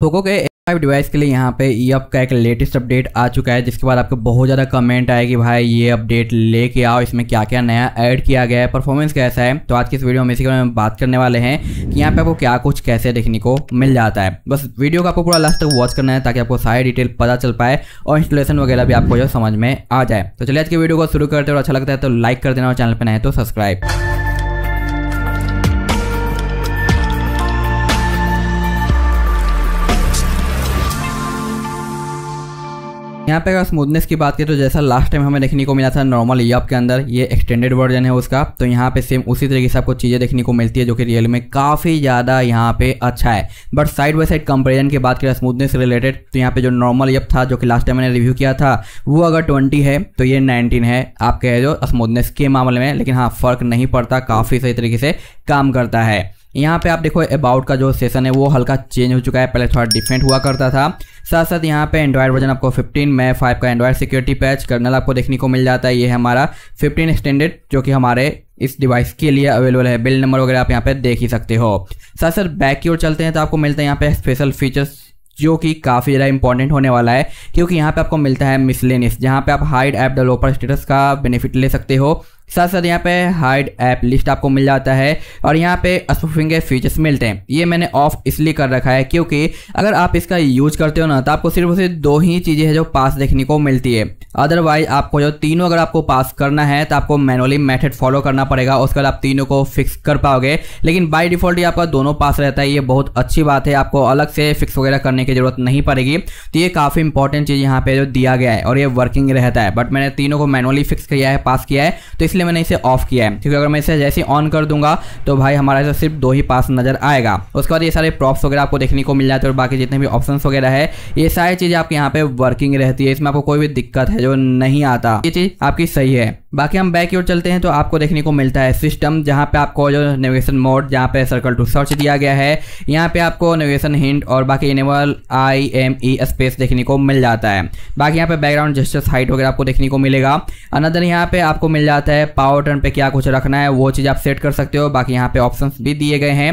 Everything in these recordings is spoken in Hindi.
पोको के फाइव डिवाइस के लिए यहाँ पे ई अप का एक लेटेस्ट अपडेट आ चुका है जिसके बाद आपको बहुत ज़्यादा कमेंट आए कि भाई ये अपडेट लेके आओ इसमें क्या क्या नया ऐड किया गया है परफॉर्मेंस कैसा है तो आज की इस वीडियो में इसी के बारे में बात करने वाले हैं कि यहाँ पे आपको क्या कुछ कैसे देखने को मिल जाता है बस वीडियो को आपको पूरा लास्ट तक वॉच करना है ताकि आपको सारी डिटेल पता चल पाए और इंस्टॉलेशन वगैरह भी आपको जो समझ में आ जाए तो चलिए आज की वीडियो को शुरू करते और अच्छा लगता है तो लाइक कर देना और चैनल पर नए तो सब्सक्राइब यहाँ पे अगर स्मूथनेस की बात करें तो जैसा लास्ट टाइम हमें देखने को मिला था नॉर्मल ईप के अंदर ये एक्सटेंडेड वर्जन है उसका तो यहाँ पे सेम उसी तरीके से आपको चीज़ें देखने को मिलती है जो कि रियल में काफ़ी ज़्यादा यहाँ पे अच्छा है but side by side comparison की बात करें स्मूथनेस रिलेटेड तो यहाँ पे जो नॉर्मल ईप था जो कि लास्ट टाइम मैंने रिव्यू किया था वो अगर ट्वेंटी है तो ये नाइनटीन है आप आपके जो स्मूथनेस के मामले में लेकिन हाँ फ़र्क नहीं पड़ता काफ़ी सही तरीके से काम करता है यहाँ पे आप देखो अबाउट का जो सेशन है वो हल्का चेंज हो चुका है पहले थोड़ा डिफरेंट हुआ करता था साथ साथ यहाँ पे एंड्रॉयड वर्जन आपको 15 में 5 का एंड्रॉयड सिक्योरिटी पैच कर्नल आपको देखने को मिल जाता है ये है हमारा 15 स्टैंडर्ड जो कि हमारे इस डिवाइस के लिए अवेलेबल है बिल नंबर वगैरह आप यहाँ पे देख ही सकते हो साथ साथ बैक की ओर चलते हैं तो आपको मिलता है यहाँ पे स्पेशल फीचर्स जो कि काफ़ी ज़्यादा इंपॉर्टेंट होने वाला है क्योंकि यहाँ पे आपको मिलता है मिसलेनिस जहाँ पे आप हाइड ऐप डेवलपर स्टेटस का बेनिफिट ले सकते हो साथ साथ यहाँ पे हाइड ऐप लिस्ट आपको मिल जाता है और यहाँ पे स्पूफिंग के फीचर्स मिलते हैं ये मैंने ऑफ इसलिए कर रखा है क्योंकि अगर आप इसका यूज करते हो ना तो आपको सिर्फ उसे दो ही चीज़ें हैं जो पास देखने को मिलती है अदरवाइज आपको जो तीनों अगर आपको पास करना है तो आपको मैनुअली मेथड फॉलो करना पड़ेगा उसके बाद आप तीनों को फिक्स कर पाओगे लेकिन बाई डिफॉल्ट ये आपका दोनों पास रहता है ये बहुत अच्छी बात है आपको अलग से फिक्स वगैरह करने की जरूरत नहीं पड़ेगी तो ये काफ़ी इंपॉर्टेंट चीज़ यहाँ पर जो दिया गया है और ये वर्किंग रहता है बट मैंने तीनों को मैनुअली फिक्स किया है पास किया है तो इस इसलिए मैंने इसे ऑफ किया है क्योंकि अगर मैं इसे जैसे ऑन कर दूंगा तो भाई हमारा इसे सिर्फ दो ही पास नजर आएगा उसके बाद ये सारे प्रॉप्स वगैरह आपको देखने को मिल जाते हैं और बाकी जितने भी ऑप्शन वगैरह है ये सारी चीज़ आपके यहाँ पे वर्किंग रहती है इसमें आपको कोई भी दिक्कत है जो नहीं आता ये चीज़ आपकी सही है बाकी हम बैक की ओर चलते हैं तो आपको देखने को मिलता है सिस्टम जहाँ पे आपको जो नेविगेशन मोड जहाँ पे सर्कल टू सर्च दिया गया है यहाँ पे आपको नेविगेशन हिंट और बाकी enable I M E space देखने को मिल जाता है बाकी यहाँ पे बैकग्राउंड जस्टिस हाइट वगैरह आपको देखने को मिलेगा अनदर यहाँ पे आपको मिल जाता है पावर टर्न पे क्या कुछ रखना है वो चीज़ आप सेट कर सकते हो बाकी यहाँ पे ऑप्शन भी दिए गए हैं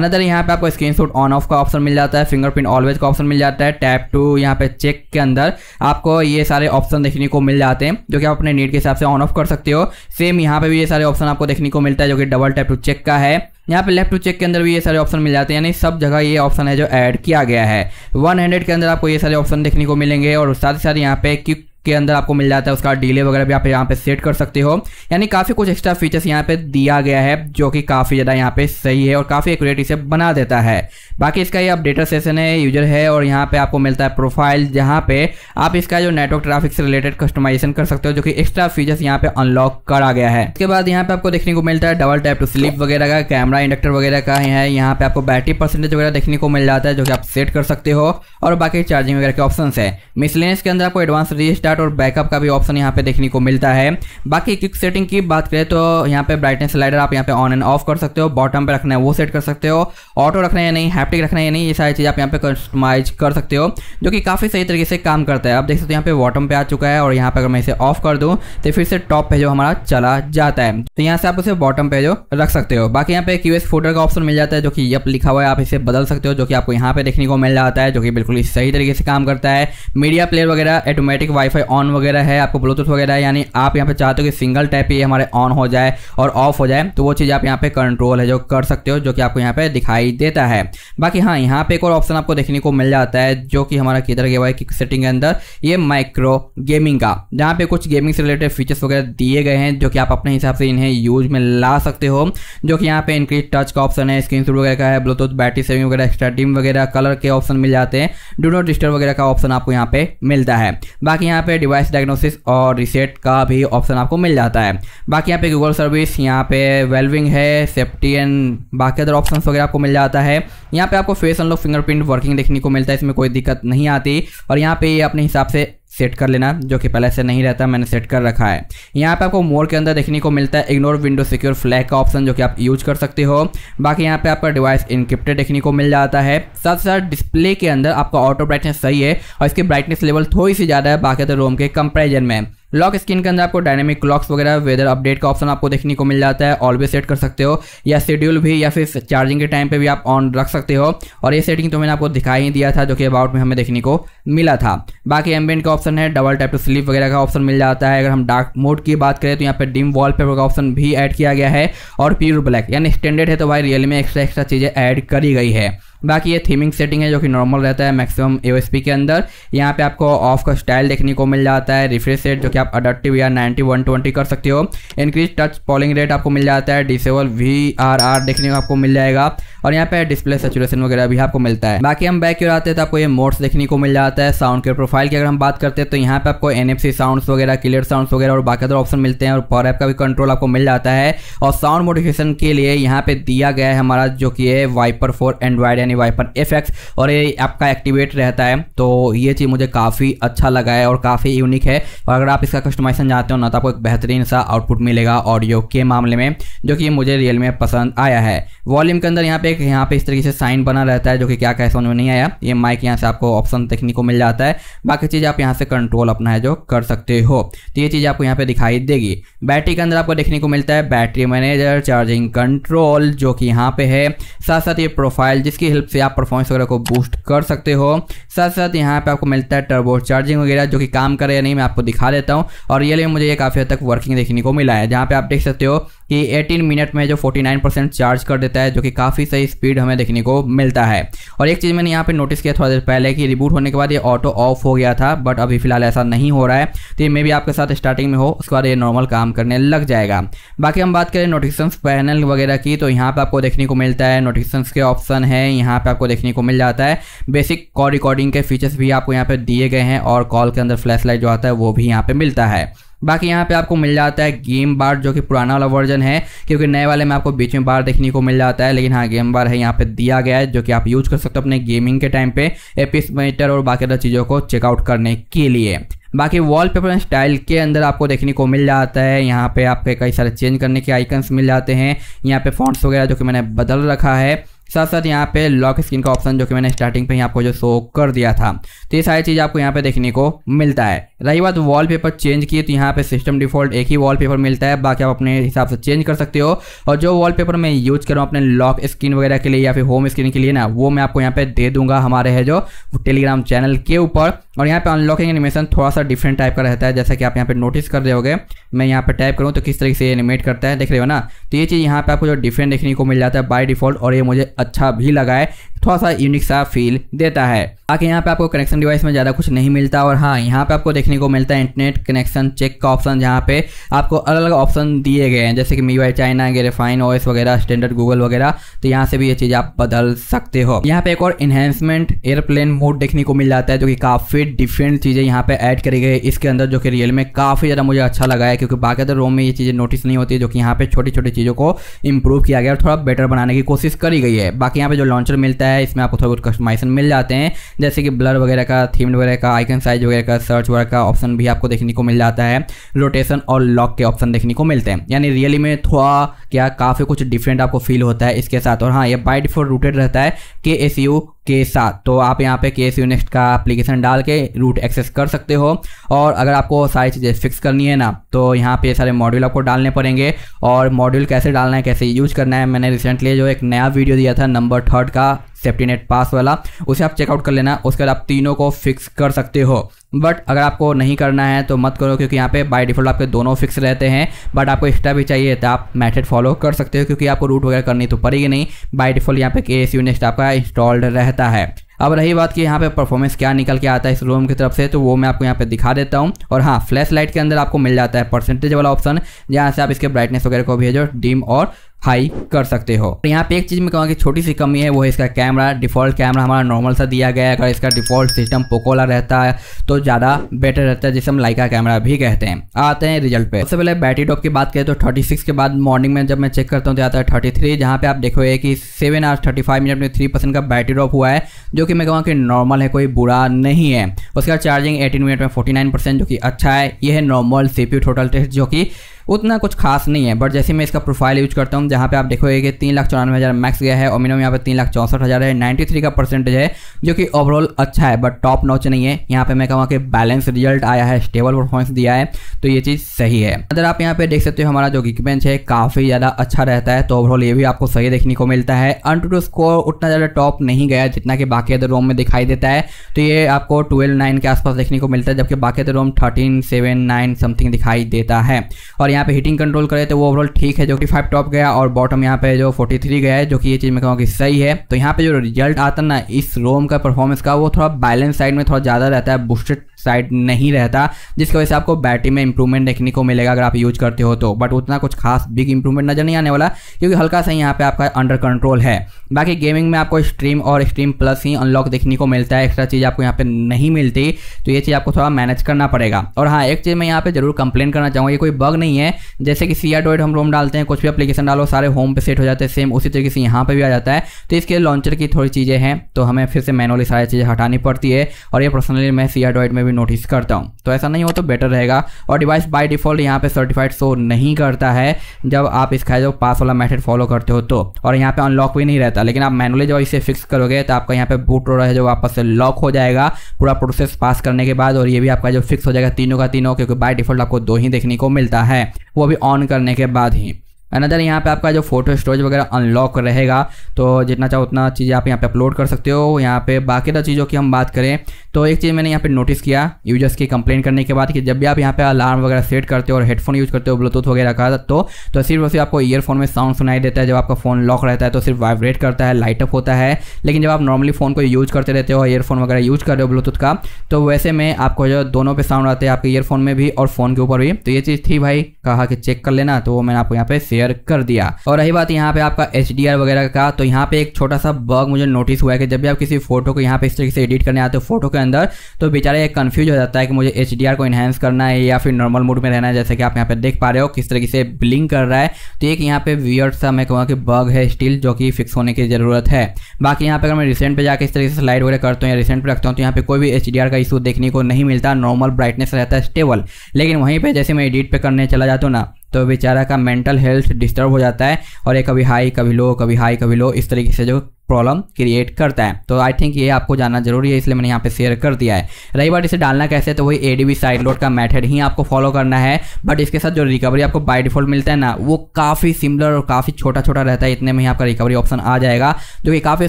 अनदर यहाँ पे आपको स्क्रीन ऑन ऑफ का ऑप्शन मिल जाता है फिंगरप्रिंट ऑलवेज का ऑप्शन मिल जाता है टैप टू यहाँ पे चेक के अंदर आपको ये सारे ऑप्शन देखने को मिल जाते हैं जो कि आप अपने नीड के हिसाब से ऑन ऑफ कर कर सकते हो सेम यहाँ पे भी ये सारे ऑप्शन आपको देखने को मिलता है जो कि डबल टैप टू चेक का है यहाँ पे लेफ्ट टू चेक के अंदर भी ये सारे ऑप्शन मिल जाते हैं यानी सब जगह ये ऑप्शन है जो ऐड किया गया है वन हंड्रेड के अंदर आपको ये सारे ऑप्शन देखने को मिलेंगे और साथ ही साथ यहाँ पे क्विक के अंदर आपको मिल जाता है उसका डिले वगैरह भी आप यहाँ पे सेट कर सकते हो यानी काफ़ी कुछ एक्स्ट्रा फीचर्स यहाँ पे दिया गया है जो कि काफ़ी ज़्यादा यहाँ पे सही है और काफ़ी एक्यूरेट इसे बना देता है बाकी इसका ये अपडेटर सेशन है यूजर है और यहाँ पे आपको मिलता है प्रोफाइल जहाँ पे आप इसका जो नेटवर्क ट्रैफिक से रिलेटेड कस्टमाइजेशन कर सकते हो जो कि एक्स्ट्रा फीचर्स यहाँ पे अनलॉक करा गया है इसके बाद यहाँ पे आपको देखने को मिलता है डबल टैप टू स्लिप वगैरह का कैमरा इंडक्टर वगैरह का है यहाँ पे आपको बैटरी परसेंटेज वगैरह देखने को मिल जाता है जो कि आप सेट कर सकते हो और बाकी चार्जिंग वगैरह के ऑप्शन है मिसलेनियस के अंदर आपको एडवांस रजिस्टार स्टार्ट और बैकअप का भी ऑप्शन यहाँ पे देखने को मिलता है बाकी क्विक सेटिंग की बात करें तो यहाँ पे ब्राइटनेस स्लाइडर आप यहाँ पे ऑन एंड ऑफ कर सकते हो बॉटम पे रखना है वो सेट कर सकते हो ऑटो रखना है या नहीं हैप्टिक रखना है या नहीं ये सारी चीज़ आप यहाँ पे कस्टमाइज कर सकते हो जो कि काफ़ी सही तरीके से काम करता है आप देख सकते हो यहाँ पे बॉटम पे आ चुका है और यहाँ पे अगर मैं इसे ऑफ कर दूँ तो फिर से टॉप पे जो हमारा चला जाता है तो यहाँ से आप उसे बॉटम पे जो रख सकते हो बाकी यहाँ पे क्यू फोल्डर का ऑप्शन मिल जाता है जो कि यप लिखा हुआ है आप इसे बदल सकते हो जो कि आपको यहाँ पे देखने को मिल जाता है जो कि बिल्कुल सही तरीके से काम करता है मीडिया प्लेयर वगैरह ऑटोमेटिक वाईफाई ऑन वगैरह है आपको ब्लूटूथ वगैरह है यानी आप यहाँ पे चाहते हो कि सिंगल टैप ही हमारे ऑन हो जाए और ऑफ हो जाए तो वो चीज़ आप यहाँ पे कंट्रोल है जो कर सकते हो जो कि आपको यहाँ पे दिखाई देता है बाकी हाँ यहाँ पे एक और ऑप्शन आपको देखने को मिल जाता है जो कि हमारा किधर गया हुआ है सेटिंग के अंदर ये माइक्रो गेमिंग का जहाँ पे कुछ गेमिंग से रिलेटेड फीचर्स वगैरह दिए गए हैं जो कि आप अपने हिसाब से इन्हें यूज में ला सकते हो जो कि यहाँ पे इंक्रीज टच का ऑप्शन है स्क्रीन वगैरह का है ब्लूटूथ बैटरी सेविंग वगैरह एक्स्ट्रा डिम वगैरह कलर के ऑप्शन मिल जाते हैं डू नॉट डिस्टर्ब वगैरह का ऑप्शन आपको यहाँ पे मिलता है बाकी यहाँ पे डिवाइस डायग्नोसिस और रिसेट का भी ऑप्शन आपको मिल जाता है बाकी यहाँ पे गूगल सर्विस यहाँ पे वेल्विंग है सेफ्टी एंड बाकी अदर ऑप्शन वगैरह आपको मिल जाता है यहाँ पे आपको फेस अनलॉक फिंगरप्रिंट वर्किंग देखने को मिलता है इसमें कोई दिक्कत नहीं आती और यहाँ पे अपने हिसाब से सेट कर लेना जो कि पहले से नहीं रहता मैंने सेट कर रखा है यहाँ पे आपको मोर के अंदर देखने को मिलता है इग्नोर विंडो सिक्योर फ्लैग का ऑप्शन जो कि आप यूज कर सकते हो बाकी यहाँ पे आपका डिवाइस इनक्रिप्टेड देखने को मिल जाता है साथ साथ डिस्प्ले के अंदर आपका ऑटो ब्राइटनेस सही है और इसकी ब्राइटनेस लेवल थोड़ी सी ज़्यादा है बाकी तो रोम के कंपेरिजन में लॉक स्क्रीन के अंदर आपको डायनेमिक क्लॉक्स वगैरह वेदर अपडेट का ऑप्शन आपको देखने को मिल जाता है ऑलवेज सेट कर सकते हो या शेड्यूल भी या फिर चार्जिंग के टाइम पर भी आप ऑन रख सकते हो और ये सेटिंग तो मैंने आपको दिखाई ही दिया था जो कि अबाउट में हमें देखने को मिला था बाकी एम्बेंट का ऑप्शन है डबल टाइप टू स्लीप वगैरह का ऑप्शन मिल जाता है अगर हम डार्क मोड की बात करें तो यहाँ पर डिम वॉल पेपर का ऑप्शन भी ऐड किया गया है और प्योर ब्लैक यानी स्टैंडर्ड है तो भाई रियल में एक्स्ट्रा एक्स्ट्रा चीज़ें ऐड करी गई है बाकी ये थीमिंग सेटिंग है जो कि नॉर्मल रहता है मैक्सिमम ए के अंदर यहाँ पे आपको ऑफ का स्टाइल देखने को मिल जाता है रिफ्रेश रेट जो कि आप अडप्टिव या वन ट्वेंटी कर सकते हो इंक्रीज टच पॉलिंग रेट आपको मिल जाता है डिसेबल वी आर आर देखने को आपको मिल जाएगा और यहाँ पे डिस्प्ले सेचुरेशन वगैरह भी आपको मिलता है बाकी हम बैक की आते हैं तो आपको ये मोड्स देखने को मिल जाता है साउंड के प्रोफाइल की अगर हम बात करते हैं तो यहाँ पे आपको एनएफसी साउंड्स वगैरह क्लियर साउंड्स वगैरह और बाकी अदर ऑप्शन मिलते हैं और पॉर ऐप का भी कंट्रोल आपको मिल जाता है और साउंड मोडिफिकेशन के लिए यहाँ पे दिया गया है हमारा जो कि है वाइपर फोर एंड्रॉयड यानी वाइपर एफ और ये आपका एक्टिवेट रहता है तो ये चीज़ मुझे काफ़ी अच्छा लगा है और काफ़ी यूनिक है और अगर आप इसका कस्टमाइजेशन चाहते हो ना तो आपको एक बेहतरीन सा आउटपुट मिलेगा ऑडियो के मामले में जो कि मुझे रियल में पसंद आया है वॉल्यूम के अंदर यहाँ पे एक यहाँ पे इस तरीके से साइन बना रहता है जो कि क्या कह समझ में नहीं आया ये माइक यहाँ से आपको ऑप्शन देखने को मिल जाता है बाकी चीज़ आप यहाँ से कंट्रोल अपना है जो कर सकते हो तो ये चीज़ आपको यहाँ पे दिखाई देगी बैटरी के अंदर आपको देखने को मिलता है बैटरी मैनेजर चार्जिंग कंट्रोल जो कि यहाँ पे है साथ साथ ये प्रोफाइल जिसकी हेल्प से आप परफॉर्मेंस वगैरह को बूस्ट कर सकते हो साथ साथ यहाँ पे आपको मिलता है टर्बो चार्जिंग वगैरह जो कि काम करे या नहीं मैं आपको दिखा देता हूँ और ये मुझे ये काफ़ी हद तक वर्किंग देखने को मिला है जहाँ पे आप देख सकते हो कि 18 मिनट में जो 49 परसेंट चार्ज कर देता है जो कि काफ़ी सही स्पीड हमें देखने को मिलता है और एक चीज़ मैंने यहाँ पे नोटिस किया थोड़ा देर पहले कि रिबूट होने के बाद ये ऑटो ऑफ हो गया था बट अभी फिलहाल ऐसा नहीं हो रहा है तो ये मे भी आपके साथ स्टार्टिंग में हो उसके बाद ये नॉर्मल काम करने लग जाएगा बाकी हम बात करें नोटिफिकेशन पैनल वगैरह की तो यहाँ पर आपको देखने को मिलता है नोटिफिकेशन के ऑप्शन है यहाँ पर आपको देखने को मिल जाता है बेसिक कॉल रिकॉर्डिंग के फीचर्स भी आपको यहाँ पर दिए गए हैं और कॉल के अंदर फ्लैश लाइट जो आता है वो भी यहाँ पर मिलता है बाकी यहाँ पे आपको मिल जाता है गेम बार जो कि पुराना वाला वर्जन है क्योंकि नए वाले में आपको बीच में बार देखने को मिल जाता है लेकिन हाँ गेम बार है यहाँ पे दिया गया है जो कि आप यूज कर सकते हो अपने गेमिंग के टाइम पे एपिस मीटर और बाकी अदर चीज़ों को चेकआउट करने के लिए बाकी वॉलपेपर एंड स्टाइल के अंदर आपको देखने को मिल जाता है यहाँ पे आपके कई सारे चेंज करने के आइकन्स मिल जाते हैं यहाँ पे फॉन्ट्स वगैरह जो कि मैंने बदल रखा है साथ साथ यहाँ पे लॉक स्क्रीन का ऑप्शन जो कि मैंने स्टार्टिंग पे ही आपको जो शो कर दिया था तो ये सारी चीज़ आपको यहाँ पे देखने को मिलता है रही बात वॉलपेपर चेंज किए तो यहाँ पे सिस्टम डिफॉल्ट एक ही वॉलपेपर मिलता है बाकी आप अपने हिसाब से चेंज कर सकते हो और जो वॉलपेपर मैं यूज़ कर रहा हूँ अपने लॉक स्क्रीन वगैरह के लिए या फिर होम स्क्रीन के लिए ना वो मैं आपको यहाँ पे दे दूंगा हमारे है जो टेलीग्राम चैनल के ऊपर और यहाँ पे अनलॉकिंग एनिमेशन थोड़ा सा डिफरेंट टाइप का रहता है जैसा कि आप यहाँ पे नोटिस कर रहे होगे मैं यहाँ पे टाइप करूँ तो किस तरीके से एनिमेट करता है देख रहे हो ना तो ये चीज़ यहाँ पे आपको जो डिफरेंट देखने को मिल जाता है बाय डिफॉल्ट और ये मुझे अच्छा भी लगा है थोड़ा सा यूनिक सा फील देता है आके यहाँ पे आपको कनेक्शन डिवाइस में ज़्यादा कुछ नहीं मिलता और हाँ यहाँ पे आपको देखने को मिलता है इंटरनेट कनेक्शन चेक का ऑप्शन जहाँ पे आपको अलग अलग ऑप्शन दिए गए हैं जैसे कि मी वाई चाइना गेरेफाइन ओएस वगैरह स्टैंडर्ड गूगल वगैरह तो यहाँ से भी ये चीज़ आप बदल सकते हो यहाँ पे एक और इन्हेंसमेंट एयरप्लेन मोड देखने को मिल जाता है जो कि काफ़ी डिफरेंट चीज़ें यहाँ पे ऐड करी गई इसके अंदर जो कि रियल में काफ़ी ज़्यादा मुझे अच्छा लगा है क्योंकि बाकी रोम में ये चीज़ें नोटिस नहीं होती जो कि यहाँ पे छोटी छोटी चीज़ों को इम्प्रूव किया गया और थोड़ा बेटर बनाने की कोशिश करी गई है बाकी यहाँ पे जो लॉन्चर मिलता है है इसमें आपको थोड़ा बहुत कस्टमाइजेशन मिल जाते हैं जैसे कि ब्लर वगैरह का थीम वगैरह का आइकन साइज वगैरह का सर्च वगैरह का ऑप्शन भी आपको देखने को मिल जाता है रोटेशन और लॉक के ऑप्शन देखने को मिलते हैं यानी रियली में थोड़ा क्या काफ़ी कुछ डिफरेंट आपको फील होता है इसके साथ और हाँ ये बाई डिफॉल्ट रूटेड रहता है के एस यू के साथ तो आप यहाँ पे के एस का एप्लीकेशन डाल के रूट एक्सेस कर सकते हो और अगर आपको सारी चीज़ें फिक्स करनी है ना तो यहाँ पे सारे मॉड्यूल आपको डालने पड़ेंगे और मॉड्यूल कैसे डालना है कैसे यूज करना है मैंने रिसेंटली जो एक नया वीडियो दिया था नंबर थर्ड का सेफ्टी नेट पास वाला उसे आप चेकआउट कर लेना उसके बाद आप तीनों को फिक्स कर सकते हो बट अगर आपको नहीं करना है तो मत करो क्योंकि यहाँ पे बाय डिफ़ॉल्ट आपके दोनों फिक्स रहते हैं बट आपको एक्स्ट्रा भी चाहिए तो आप मैथड फॉलो कर सकते हो क्योंकि आपको रूट वगैरह करनी तो पड़ेगी नहीं बाय डिफ़ॉल्ट यहाँ पे के एस यूनिस्ट आपका इंस्टॉल्ड रहता है अब रही बात कि यहाँ पे परफॉर्मेंस क्या निकल के आता है इस रोम की तरफ से तो वो मैं आपको यहाँ पे दिखा देता हूँ और हाँ फ्लैश लाइट के अंदर आपको मिल जाता है परसेंटेज वाला ऑप्शन जहाँ से आप इसके ब्राइटनेस वगैरह को भेजो डिम और हाई कर सकते हो यहाँ पे एक चीज़ मैं कहूँगा कि छोटी सी कमी है वो है इसका कैमरा डिफॉल्ट कैमरा हमारा नॉर्मल सा दिया गया है अगर इसका डिफॉल्ट सिस्टम पोकोला रहता है तो ज़्यादा बेटर रहता है जिसे हम लाइका कैमरा भी कहते हैं आते हैं रिजल्ट पे सबसे पहले बैटरी डॉप की बात करें तो थर्टी सिक्स के बाद मॉर्निंग में जब मैं चेक करता हूँ तो आता है थर्टी थ्री जहाँ पे आप देखोगे कि seven hours thirty five minute में थ्री परसेंट का बैटरी ड्रॉप हुआ है जो कि मैं कहूँगा कि नॉर्मल है कोई बुरा नहीं है उसका चार्जिंग एटीन मिनट में फोर्टी नाइन परसेंट जो कि अच्छा है यह है नॉर्मल सीपी टोटल टेस्ट जो कि उतना कुछ खास नहीं है बट जैसे मैं इसका प्रोफाइल यूज करता हूँ जहाँ पे आप देखोगे कि तीन लाख चौरानवे हज़ार मैक्स गया है और मिनिमम यहाँ पे तीन लाख चौंसठ हज़ार है नाइन्टी थ्री का परसेंटेज है जो कि ओवरऑल अच्छा है बट टॉप नॉच नहीं है यहाँ पे मैं कहूँगा कि बैलेंस रिजल्ट आया है स्टेबल परफॉर्मेंस दिया है तो ये चीज़ सही है अगर आप यहाँ पे देख सकते हो हमारा जो गिक है काफ़ी ज़्यादा अच्छा रहता है तो ओवरऑल ये भी आपको सही देखने को मिलता है अन टू स्कोर उतना ज़्यादा टॉप नहीं गया जितना कि बाकी अदर रोम में दिखाई देता है तो ये आपको ट्वेल्व नाइन के आसपास देखने को मिलता है जबकि बाकी other ROM thirteen seven nine something दिखाई देता है और यहाँ पे हीटिंग कंट्रोल करे तो वो ओवरऑल ठीक है जो कि फाइव टॉप गया और बॉटम यहाँ पे जो फोर्टी थ्री गया है जो कि ये चीज़ मैं कहूँ कि सही है तो यहाँ पे जो रिजल्ट आता ना इस रोम का परफॉर्मेंस का वो थोड़ा बैलेंस साइड में थोड़ा ज़्यादा रहता है बुस्टेड साइड नहीं रहता जिसकी वजह से आपको बैटरी में इंप्रूवमेंट देखने को मिलेगा अगर आप यूज करते हो तो बट उतना कुछ खास बिग इंप्रूवमेंट नजर नहीं आने वाला क्योंकि हल्का सा यहाँ पे आपका अंडर कंट्रोल है बाकी गेमिंग में आपको स्ट्रीम और स्ट्रीम प्लस ही अनलॉक देखने को मिलता है एक्स्ट्रा चीज़ आपको यहाँ पे नहीं मिलती तो ये चीज़ आपको थोड़ा मैनेज करना पड़ेगा और हाँ एक चीज़ मैं यहाँ पे जरूर कंप्लेन करना चाहूँगा ये कोई बग नहीं है जैसे कि सी एंड्रॉइड हम रोम डालते हैं कुछ भी अपलीकेशन डालो सारे होम पे सेट हो जाते हैं सेम उसी तरीके से यहाँ पर भी आ जाता है तो इसके लॉन्चर की थोड़ी चीज़ें हैं तो हमें फिर से मैनुअली सारी चीज़ें हटानी पड़ती है और ये पर्सनली मैं सी एंड्रॉइड में भी नोटिस करता हूँ तो ऐसा नहीं हो तो बेटर रहेगा और डिवाइस बाई डिफ़ॉल्ट यहाँ पे सर्टिफाइड शो नहीं करता है जब आप इसका जो पास वाला मैथड फॉलो करते हो तो और यहाँ पे अनलॉक भी नहीं रहता लेकिन आप मैनुअली जब इसे फिक्स करोगे तो आपका यहाँ पे बूट रोड है जो वापस से लॉक हो जाएगा पूरा प्रोसेस पास करने के बाद और ये भी आपका जो फिक्स हो जाएगा तीनों का तीनों क्योंकि बाय डिफ़ॉल्ट आपको दो ही देखने को मिलता है वो भी ऑन करने के बाद ही अनदर यहाँ पे आपका जो फोटो स्टोरेज वगैरह अनलॉक रहेगा तो जितना चाहो उतना चीज़ें आप यहाँ पे अपलोड कर सकते हो यहाँ पे बाकी तो चीज़ों की हम बात करें तो एक चीज़ मैंने यहाँ पे नोटिस किया यूजर्स की कंप्लेंट करने के बाद कि जब भी आप यहाँ पे अलार्म वगैरह सेट करते हो और हेडफोन यूज़ करते हो ब्लूटूथ वगैरह का तो तो सिर्फ वैसे आपको ईयरफोन में साउंड सुनाई देता है जब आपका फ़ोन लॉक रहता है तो सिर्फ वाइब्रेट करता है लाइटअप होता है लेकिन जब आप नॉर्मली फ़ोन को यूज़ करते रहते हो ईयरफोन वगैरह यूज़ कर रहे हो ब्लूटूथ का तो वैसे में आपको जो दोनों पे साउंड आते हैं आपके ईयरफोन में भी और फ़ोन के ऊपर भी तो ये चीज़ थी भाई कहा कि चेक कर लेना तो मैंने आपको यहाँ पे शेयर कर दिया और रही बात यहाँ पे आपका एच वगैरह का तो यहाँ पे एक छोटा सा बग मुझे नोटिस हुआ है कि जब भी आप किसी फोटो को यहाँ पे इस तरीके से एडिट करने आते हो फोटो के अंदर तो बेचारा ये कन्फ्यूज हो जाता है कि मुझे एच को इन्हेंस करना है या फिर नॉर्मल मूड में रहना है जैसे कि आप यहाँ पे देख पा रहे हो किस तरीके से ब्लिंक कर रहा है तो एक यहाँ पे वियर्ड सा मैं कहूँगा कि बग है स्टिल जो कि फिक्स होने की जरूरत है बाकी यहाँ पे अगर मैं रिसेंट पे जाकर इस तरीके से स्लाइड वगैरह करता हूँ या रिसेंट पर रखता हूँ तो यहाँ पे कोई भी एच का इशू देखने को नहीं मिलता नॉर्मल ब्राइटनेस रहता है स्टेबल लेकिन वहीं पर जैसे मैं एडिट पर करने चला जाता हूँ ना तो बेचारा का मेंटल हेल्थ डिस्टर्ब हो जाता है और ये कभी हाई कभी लो कभी हाई कभी लो इस तरीके से जो प्रॉब्लम क्रिएट करता है तो आई थिंक ये आपको जानना जरूरी है इसलिए मैंने यहाँ पे शेयर कर दिया है रही बात इसे डालना कैसे तो वही A D B side load का मेथड ही आपको फॉलो करना है बट इसके साथ जो रिकवरी आपको बाय डिफॉल्ट मिलता है ना वो काफ़ी सिमिलर और काफ़ी छोटा छोटा रहता है इतने में ही आपका रिकवरी ऑप्शन आ जाएगा जो कि काफ़ी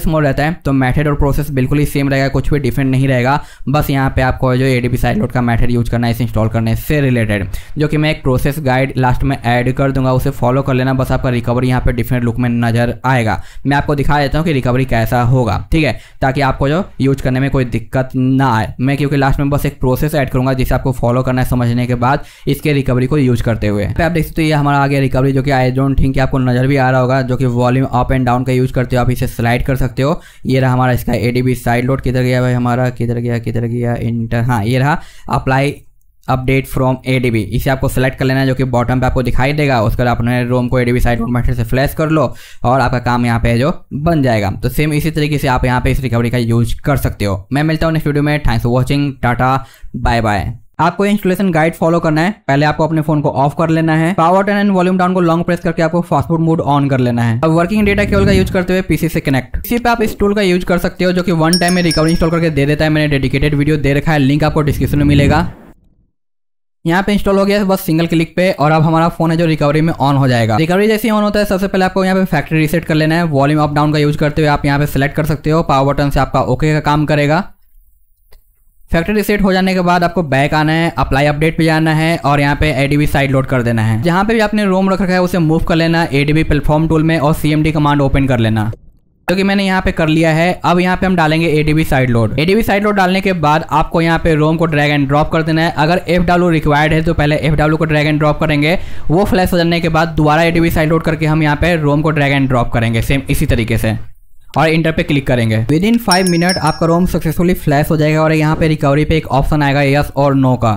स्मॉल रहता है तो मैथड और प्रोसेस बिल्कुल ही सेम रहेगा कुछ भी डिफरेंट नहीं रहेगा बस यहाँ पर आपको जो A D B side load का मैथड यूज करना है इसे इंस्टॉल करने से रिलेटेड जो कि मैं एक प्रोसेस गाइड लास्ट में ऐड कर दूंगा उसे फॉलो कर लेना बस आपका रिकवरी यहाँ पर डिफरेंट लुक में नजर आएगा मैं आपको दिखा देता हूँ कि रिकवरी कैसा होगा ठीक है ताकि आपको जो यूज करने में कोई दिक्कत ना आए मैं क्योंकि लास्ट में बस एक प्रोसेस ऐड करूंगा जिसे आपको फॉलो करना है समझने के बाद इसके रिकवरी को यूज करते हुए तो आप देख सकते हो ये हमारा आगे रिकवरी जो कि आई डोंट थिंक आपको नजर भी आ रहा होगा जो कि वॉल्यूम अप एंड डाउन का यूज करते हो आप इसे स्लाइड कर सकते हो ये रहा हमारा इसका ए साइड लोड किधर गया भाई हमारा किधर गया किधर गया इंटर हाँ ये रहा अप्लाई अपडेट फ्रॉम एडीबी इसे आपको सेलेक्ट कर लेना है जो कि बॉटम पे आपको दिखाई देगा उसके बाद अपने रोम को एडीबी साइड फॉर्मेट से फ्लैश कर लो और आपका काम यहाँ पे जो बन जाएगा तो सेम इसी तरीके से आप यहाँ पे इस रिकवरी का यूज कर सकते हो मैं मिलता हूँ नेक्स्ट वीडियो में thanks for watching tata bye bye आपको इंस्टॉलेशन गाइड फॉलो करना है पहले आपको अपने फोन को ऑफ कर लेना है power turn and volume down को लॉन्ग प्रेस करके आपको फास्टफूड मोड ऑन कर लेना है अब वर्किंग डेटा केबल का यूज करते हुए पीसी से कनेक्ट इसी पे आप इस टूल का यूज कर सकते हो जो कि वन टाइम में रिकवरी इंस्टॉल करके दे देता है मैंने डेडिकेटेड वीडियो दे रखा है लिंक आपको डिस्क्रिप्शन में मिलेगा यहाँ पे इंस्टॉल हो गया है बस सिंगल क्लिक पे और अब हमारा फोन है जो रिकवरी में ऑन हो जाएगा रिकवरी जैसे ऑन होता है सबसे पहले आपको यहाँ पे फैक्ट्री रीसेट कर लेना है वॉल्यूम अप डाउन का यूज करते हुए आप यहाँ पे सिलेक्ट कर सकते हो पावर बटन से आपका ओके का काम करेगा फैक्ट्री रिसेट हो जाने के बाद आपको बैक आना है अप्लाई अपडेट पे जाना है और यहाँ पे एडीबी साइड लोड कर देना है जहाँ पे भी आपने रोम रख रखा है उसे मूव कर लेना एडीबी प्लेटफॉर्म टूल में और सीएमडी कमांड ओपन कर लेना जो कि मैंने यहाँ पे कर लिया है अब यहाँ पे हम डालेंगे ADB side load ADB side load डालने के बाद आपको यहाँ पे रोम को ड्रैग एंड ड्रॉप कर देना है अगर एफ डब्ल्यू रिक्वायर्ड है तो पहले एफ डब्ल्यू को ड्रैग एंड ड्रॉप करेंगे वो फ्लैश हो जाने के बाद दोबारा एडीबी साइड लोड करके हम यहाँ पे रोम को ड्रैग एंड ड्रॉप करेंगे सेम इसी तरीके से और इंटर पे क्लिक करेंगे विद इन फाइव मिनट आपका रोम सक्सेसफुली फ्लैश हो जाएगा और यहाँ पे रिकवरी पे एक ऑप्शन आएगा यस और नो का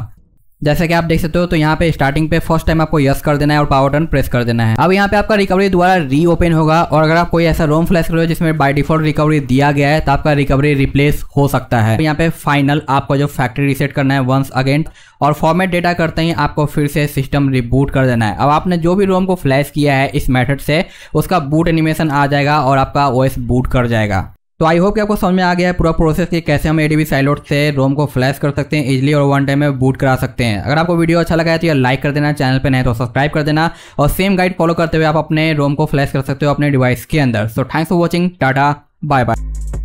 जैसे कि आप देख सकते हो तो यहाँ पे स्टार्टिंग पे फर्स्ट टाइम आपको यस कर देना है और पावर बटन प्रेस कर देना है अब यहाँ पे आपका रिकवरी दोबारा रीओपन होगा और अगर आप कोई ऐसा रोम फ्लैश करो जिसमें बाय डिफॉल्ट रिकवरी दिया गया है तो आपका रिकवरी रिप्लेस हो सकता है तो यहाँ पे फाइनल आपको जो फैक्ट्री रिसेट करना है वंस अगेन और फॉर्मेट डेटा करते ही आपको फिर से सिस्टम रिबूट कर देना है अब आपने जो भी रोम को फ्लैश किया है इस मैथड से उसका बूट एनिमेशन आ जाएगा और आपका ओएस बूट कर जाएगा तो आई होप कि आपको समझ में आ गया है पूरा प्रोसेस कि कैसे हम एडीबी साइलोट से रोम को फ्लैश कर सकते हैं इजिली और वन टाइम में बूट करा सकते हैं अगर आपको वीडियो अच्छा लगा है तो यार लाइक कर देना चैनल पर नहीं तो सब्सक्राइब कर देना और सेम गाइड फॉलो करते हुए आप अपने रोम को फ्लैश कर सकते हो अपने डिवाइस के अंदर so thanks for watching tata bye bye